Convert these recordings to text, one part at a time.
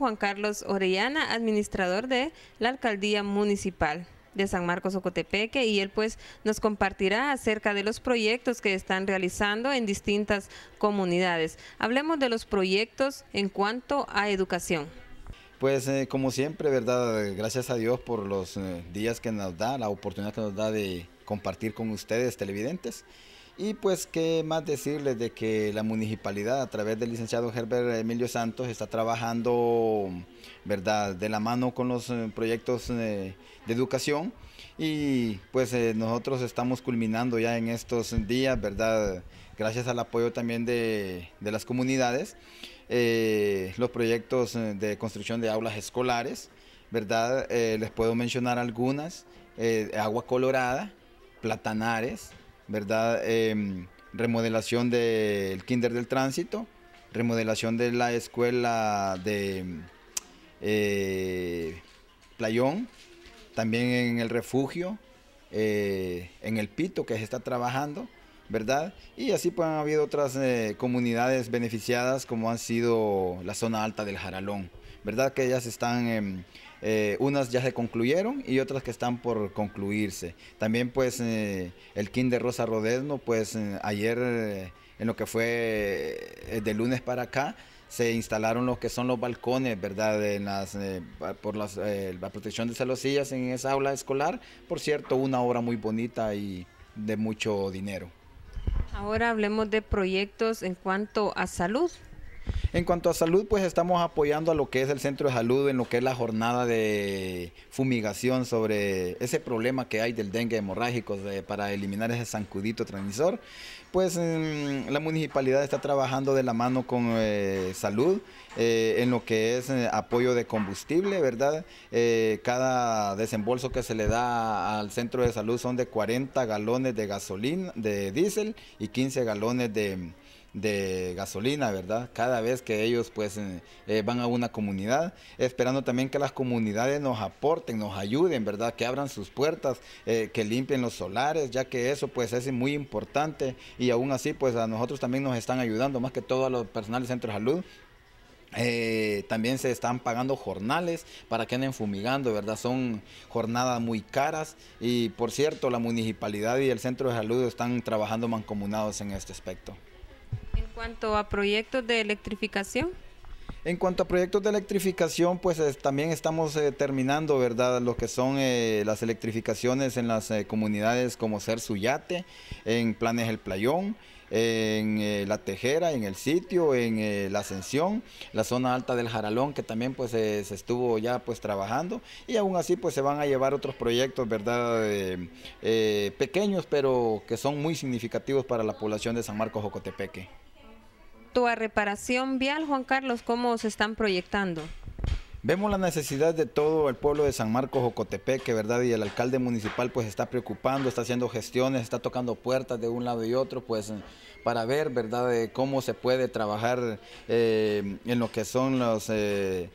Juan Carlos Orellana, administrador de la Alcaldía Municipal de San Marcos Ocotepeque y él pues nos compartirá acerca de los proyectos que están realizando en distintas comunidades. Hablemos de los proyectos en cuanto a educación. Pues eh, como siempre, ¿verdad? Gracias a Dios por los eh, días que nos da, la oportunidad que nos da de compartir con ustedes televidentes. Y pues qué más decirles de que la municipalidad a través del licenciado Herbert Emilio Santos está trabajando, ¿verdad?, de la mano con los eh, proyectos eh, de educación y pues eh, nosotros estamos culminando ya en estos días, ¿verdad? Gracias al apoyo también de, las comunidades, los proyectos de construcción de aulas escolares, ¿verdad? les puedo mencionar algunas, Agua Colorada, Platanares, ¿verdad? Em, remodelación del kinder del tránsito, remodelación de la escuela de eh, Playón, también en el refugio, eh, en el Pito que se está trabajando, ¿verdad? Y así pues han habido otras eh, comunidades beneficiadas como han sido la zona alta del Jaralón. ¿verdad? Que ellas están, em, eh, unas ya se concluyeron y otras que están por concluirse. También pues eh, el King de Rosa Rodesno, pues eh, ayer en lo que fue de lunes para acá, se instalaron los que son los balcones, ¿verdad? En las, por las, la protección de celosillas en esa aula escolar. Por cierto, una obra muy bonita y de mucho dinero. Ahora hablemos de proyectos en cuanto a salud. En cuanto a salud, pues estamos apoyando a lo que es el centro de salud en lo que es la jornada de fumigación sobre ese problema que hay del dengue hemorrágico para eliminar ese zancudito transmisor. Pues em, la municipalidad está trabajando de la mano con eh, salud eh, en lo que es eh, apoyo de combustible, ¿verdad? cada desembolso que se le da al centro de salud son de 40 galones de gasolina, de diésel y 15 galones de de gasolina, ¿verdad? Cada vez que ellos pues eh, eh, van a una comunidad, esperando también que las comunidades nos aporten, nos ayuden, ¿verdad? Que abran sus puertas, eh, que limpien los solares, ya que eso pues es muy importante y aún así pues a nosotros también nos están ayudando, más que todo a los personales del centro de salud, también se están pagando jornales para que anden fumigando, ¿verdad? Son jornadas muy caras y por cierto, la municipalidad y el centro de salud están trabajando mancomunados en este aspecto cuanto a proyectos de electrificación? En cuanto a proyectos de electrificación, pues también estamos eh, terminando, ¿verdad? Lo que son eh, las electrificaciones en las eh, comunidades como Ser Suyate, en Planes El Playón, en La Tejera, en El Sitio, en La Ascensión, la zona alta del Jaralón, que también pues se estuvo ya pues trabajando y aún así pues se van a llevar otros proyectos, ¿verdad? pequeños, pero que son muy significativos para la población de San Marcos Jocotepeque a reparación vial, Juan Carlos, ¿cómo se están proyectando? Vemos la necesidad de todo el pueblo de San Marcos, Jocotepec, que verdad, y el alcalde municipal pues está preocupando, está haciendo gestiones, está tocando puertas de un lado y otro, pues para ver, verdad, eh, cómo se puede trabajar eh, en lo que son las eh,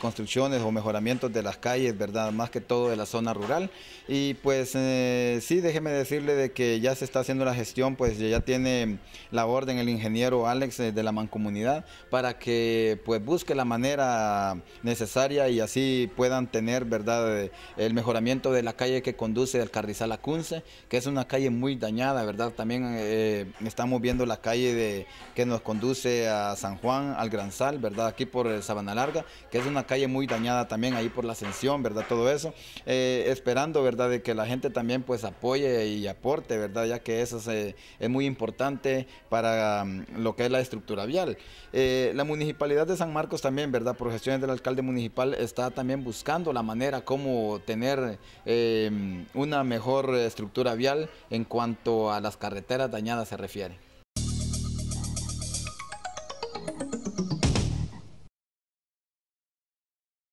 construcciones o mejoramientos de las calles, verdad, más que todo de la zona rural. Y pues sí, déjeme decirle de que ya se está haciendo la gestión, pues ya tiene la orden el ingeniero Alex de la mancomunidad para que pues busque la manera necesaria y así puedan tener verdad eh, el mejoramiento de la calle que conduce al Carrizal a Cunce, que es una calle muy dañada, verdad. También eh, estamos viendo la calle de, que nos conduce a San Juan, al Gran Sal verdad, aquí por eh, Sabana Larga, que es una calle muy dañada también ahí por la Ascensión, verdad, todo eso. esperando, verdad, de que la gente también pues apoye y aporte, verdad, ya que eso es muy importante para mm, lo que es la estructura vial. la municipalidad de San Marcos también, verdad, por gestiones del alcalde municipal está también buscando la manera como tener eh, una mejor estructura vial en cuanto a las carreteras dañadas se refiere.